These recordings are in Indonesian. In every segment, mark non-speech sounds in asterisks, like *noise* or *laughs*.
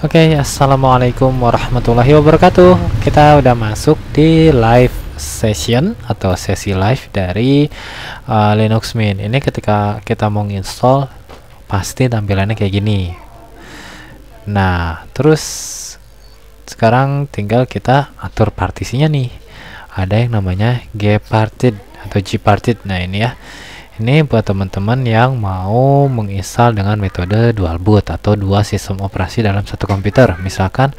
Oke, okay, assalamualaikum warahmatullahi wabarakatuh. Kita udah masuk di live session atau sesi live dari uh, Linux Mint. Ini ketika kita mau install pasti tampilannya kayak gini. Nah, terus sekarang tinggal kita atur partisinya nih. Ada yang namanya G Gparted atau G Gparted. Nah, ini ya. Ini buat teman-teman yang mau menginstal dengan metode dual boot atau dua sistem operasi dalam satu komputer. Misalkan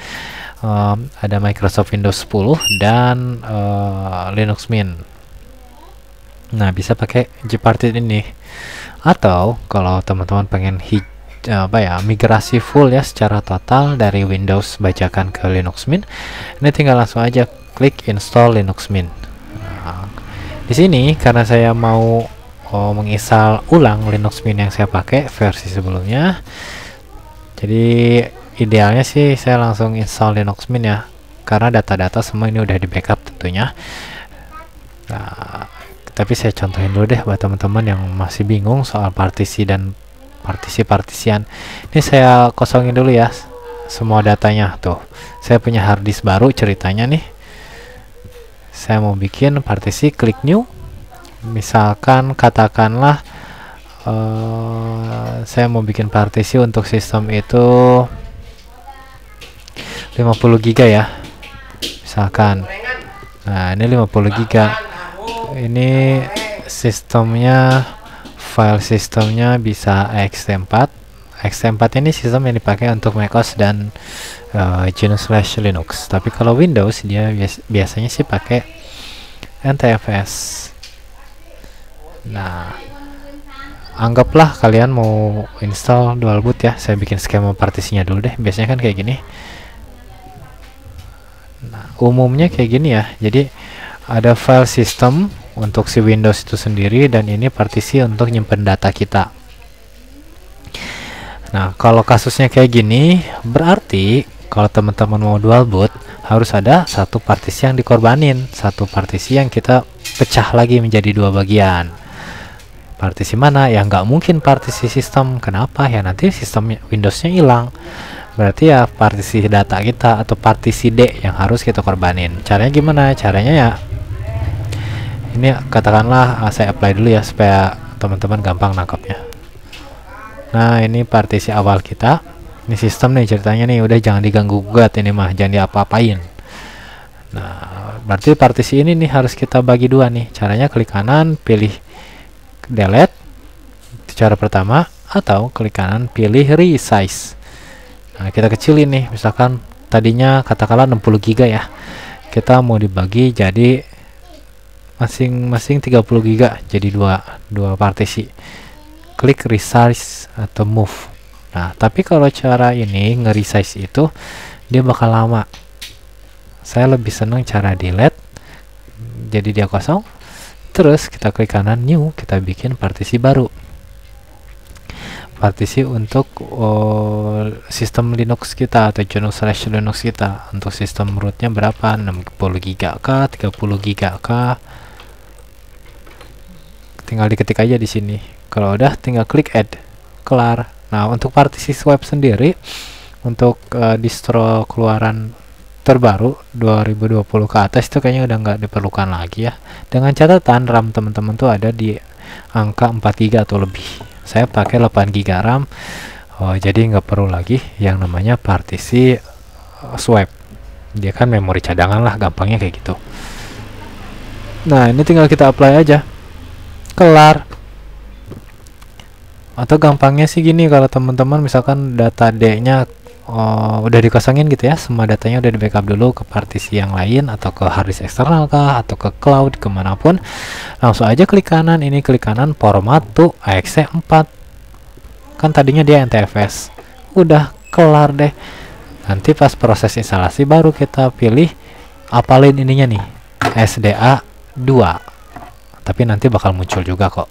um, ada Microsoft Windows 10 dan uh, Linux Mint. Nah, bisa pakai Gpartit ini. Atau kalau teman-teman pengen apa ya migrasi full ya secara total dari Windows bajakan ke Linux Mint, ini tinggal langsung aja klik install Linux Mint. Nah, di sini karena saya mau oh, menginstal ulang Linux Mint yang saya pakai versi sebelumnya jadi idealnya sih saya langsung install Linux Mint ya karena data-data semua ini udah di backup tentunya nah, tapi saya contohin dulu deh buat teman-teman yang masih bingung soal partisi dan partisi-partisian ini saya kosongin dulu ya semua datanya tuh saya punya hard disk baru ceritanya nih saya mau bikin partisi klik new misalkan katakanlah uh, saya mau bikin partisi untuk sistem itu 50 giga ya misalkan nah ini 50 giga ini sistemnya file sistemnya bisa ext 4 Ext 4 ini sistem yang dipakai untuk macOS dan uh, eh, GNU slash Linux tapi kalau Windows dia biasanya sih pakai NTFS nah anggaplah kalian mau install dual boot ya saya bikin skema partisinya dulu deh biasanya kan kayak gini nah umumnya kayak gini ya jadi ada file system untuk si Windows itu sendiri dan ini partisi untuk nyimpen data kita Nah, kalau kasusnya kayak gini, berarti kalau teman-teman mau dual boot, harus ada satu partisi yang dikorbanin, satu partisi yang kita pecah lagi menjadi dua bagian partisi mana ya nggak mungkin partisi sistem kenapa ya nanti sistem Windowsnya hilang berarti ya partisi data kita atau partisi D yang harus kita korbanin caranya gimana caranya ya ini katakanlah ah, saya apply dulu ya supaya teman-teman gampang nangkapnya nah ini partisi awal kita ini sistem nih ceritanya nih udah jangan diganggu gugat ini mah jangan diapa-apain nah berarti partisi ini nih harus kita bagi dua nih caranya klik kanan pilih delete cara pertama atau klik kanan pilih resize nah kita kecilin nih misalkan tadinya katakanlah 60 giga ya kita mau dibagi jadi masing-masing 30 giga jadi dua dua partisi klik resize atau move nah tapi kalau cara ini ngeresize itu dia bakal lama saya lebih seneng cara delete jadi dia kosong Terus kita klik kanan new, kita bikin partisi baru. Partisi untuk uh, sistem Linux kita atau jenis slash Linux kita. Untuk sistem rootnya berapa? 60 GB kah? 30 GB kah? Tinggal diketik aja di sini. Kalau udah tinggal klik add. Kelar. Nah, untuk partisi web sendiri untuk uh, distro keluaran terbaru 2020 ke atas itu kayaknya udah nggak diperlukan lagi ya dengan catatan RAM teman-teman tuh ada di angka 4 GB atau lebih saya pakai 8 GB RAM oh, jadi nggak perlu lagi yang namanya partisi eh, swap dia kan memori cadangan lah gampangnya kayak gitu nah ini tinggal kita apply aja kelar atau gampangnya sih gini kalau teman-teman misalkan data D nya uh, udah dikosongin gitu ya semua datanya udah di backup dulu ke partisi yang lain atau ke harddisk eksternal kah atau ke cloud kemanapun langsung aja klik kanan ini klik kanan format to exe4 kan tadinya dia ntfs udah kelar deh nanti pas proses instalasi baru kita pilih apalin ininya nih SDA 2 tapi nanti bakal muncul juga kok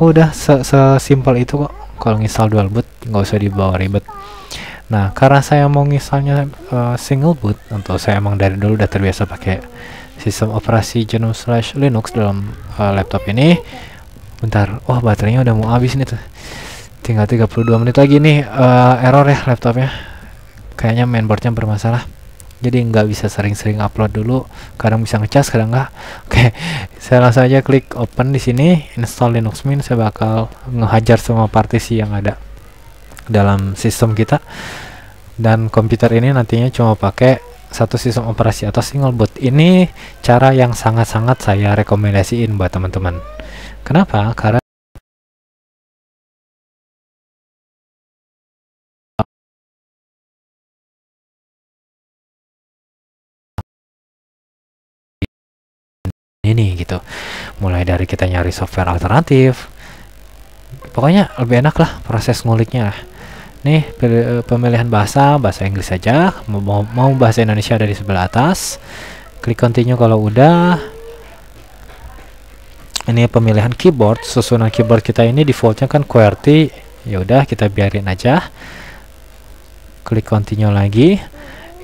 udah sesimpel -se itu kok kalau install dual boot nggak usah dibawa ribet Nah, karena saya mau misalnya uh, eh, single boot, untuk saya emang dari dulu udah terbiasa pakai sistem operasi GNU slash Linux dalam uh, laptop ini. Bentar, wah oh, baterainya udah mau habis nih tuh. Tinggal 32 menit lagi nih, uh, error ya laptopnya. Kayaknya mainboardnya bermasalah. Jadi nggak bisa sering-sering upload dulu. Kadang bisa ngecas, kadang nggak. *laughs* Oke, okay. saya langsung aja klik open di sini, install Linux Mint. Saya bakal ngehajar semua partisi yang ada dalam sistem kita dan komputer ini nantinya cuma pakai satu sistem operasi atau single boot ini cara yang sangat-sangat saya rekomendasiin buat teman-teman kenapa karena ini gitu mulai dari kita nyari software alternatif pokoknya lebih enak lah proses nguliknya nih eh, pemilihan bahasa bahasa Inggris saja mau, mau bahasa Indonesia dari sebelah atas klik continue kalau udah ini pemilihan keyboard susunan keyboard kita ini defaultnya kan QWERTY ya udah kita biarin aja klik continue lagi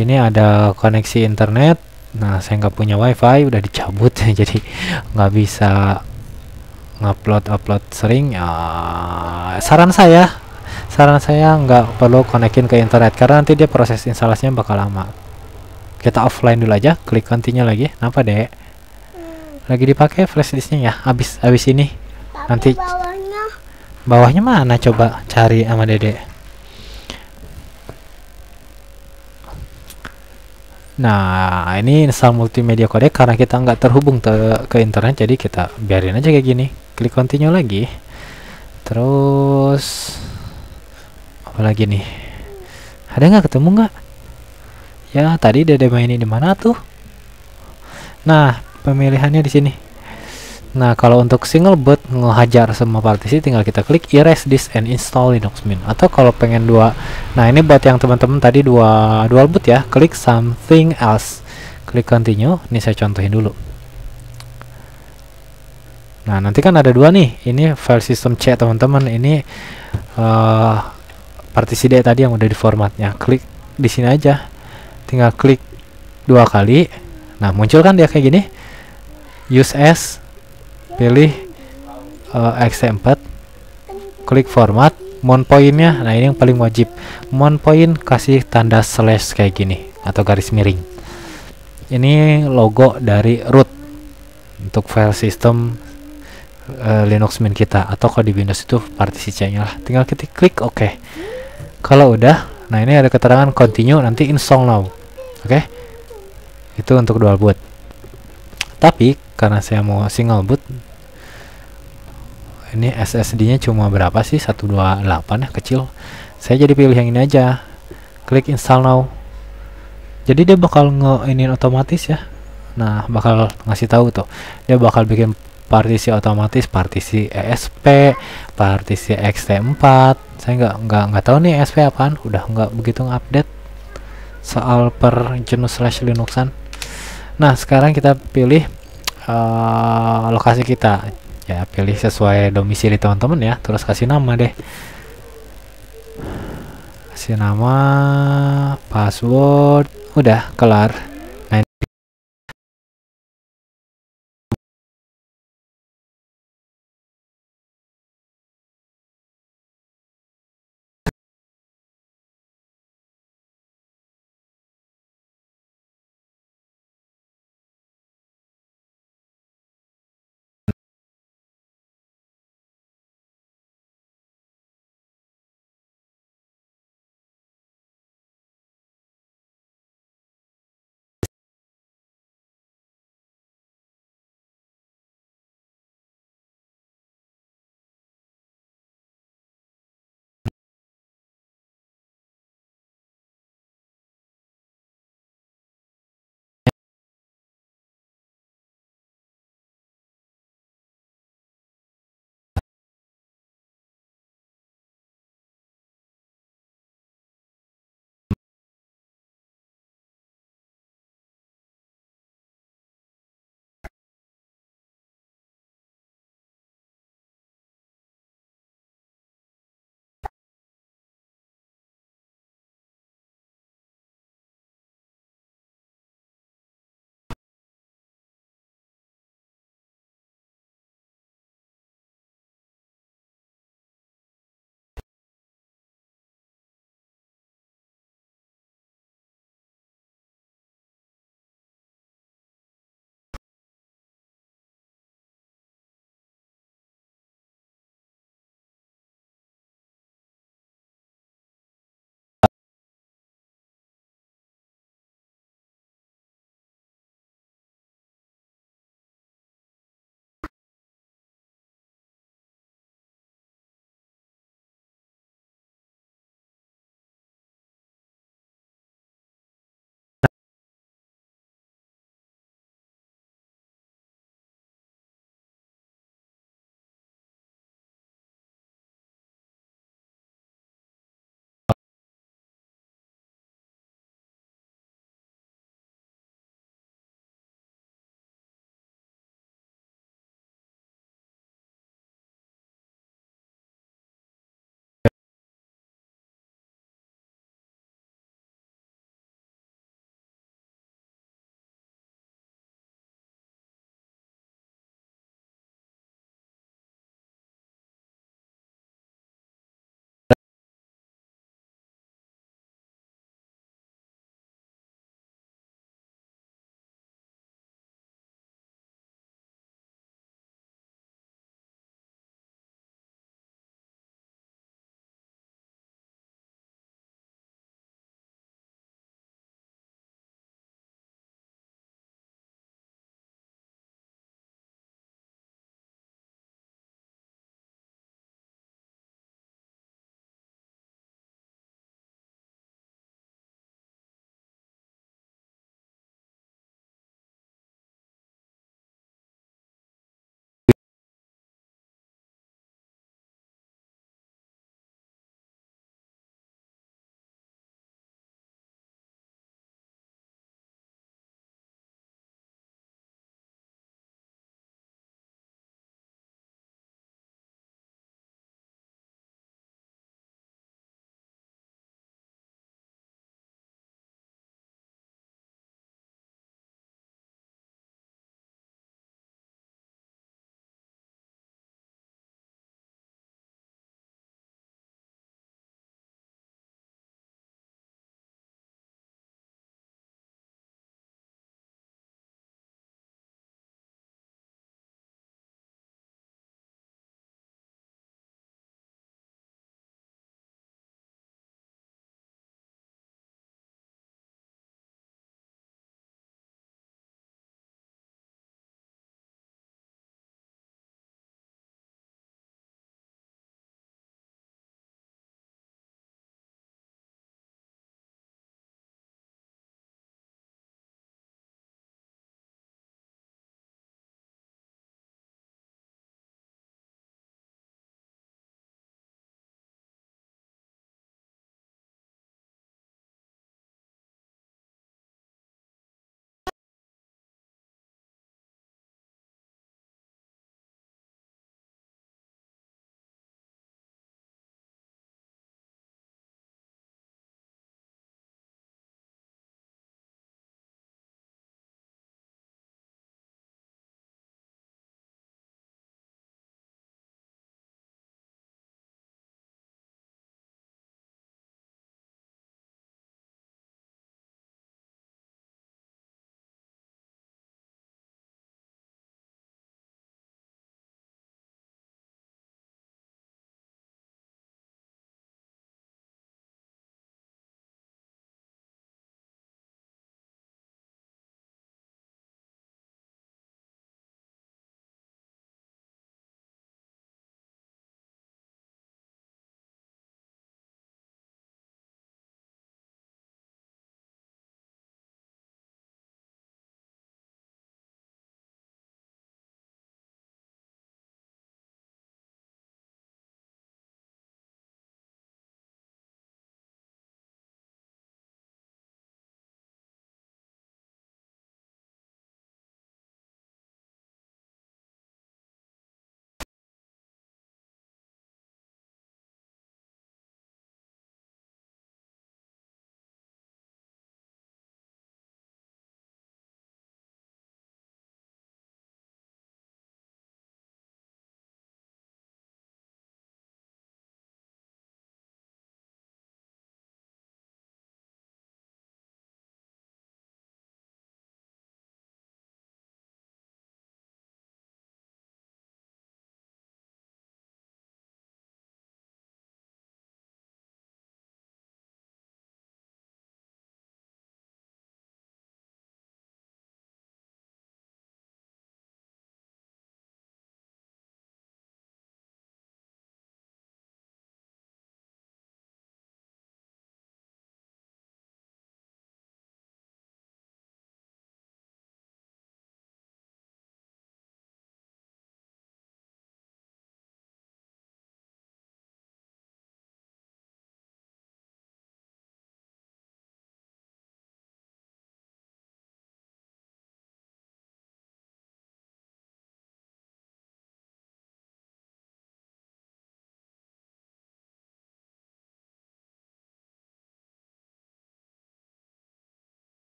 ini ada koneksi internet nah saya nggak punya wifi udah dicabut *laughs* jadi nggak bisa ngupload upload sering uh, saran saya saran saya nggak perlu konekin ke internet karena nanti dia proses instalasinya bakal lama kita offline dulu aja klik continue lagi kenapa dek hmm. lagi dipakai flash disknya ya habis habis ini Tapi nanti bawahnya bawahnya mana coba cari sama dede. nah ini install multimedia kode karena kita nggak terhubung te ke internet jadi kita biarin aja kayak gini klik continue lagi terus apa lagi nih ada nggak ketemu nggak ya tadi dede main di mana tuh nah pemilihannya di sini nah kalau untuk single boot ngehajar semua partisi tinggal kita klik erase this and install linux mint atau kalau pengen dua nah ini buat yang teman-teman tadi dua dual boot ya klik something else klik continue ini saya contohin dulu nah nanti kan ada dua nih ini file system c teman-teman ini uh, partisi D tadi yang udah di formatnya klik di sini aja tinggal klik dua kali nah muncul kan dia kayak gini use as pilih uh, x 4 klik format mount pointnya nah ini yang paling wajib mount point kasih tanda slash kayak gini atau garis miring ini logo dari root untuk file system uh, eh, Linux Mint kita atau kalau di Windows itu partisi C nya lah tinggal kita klik OK kalau udah, nah ini ada keterangan continue nanti install now. Oke. Okay? Itu untuk dual boot. Tapi karena saya mau single boot ini SSD-nya cuma berapa sih? 128 ya, kecil. Saya jadi pilih yang ini aja. Klik install now. Jadi dia bakal nge ini otomatis ya. Nah, bakal ngasih tahu tuh. Dia bakal bikin partisi otomatis, partisi ESP, partisi XT4, saya nggak nggak nggak tahu nih SP apaan udah nggak begitu update soal per jenis slash linuxan nah sekarang kita pilih uh, lokasi kita ya pilih sesuai domisili teman-teman ya terus kasih nama deh kasih nama password udah kelar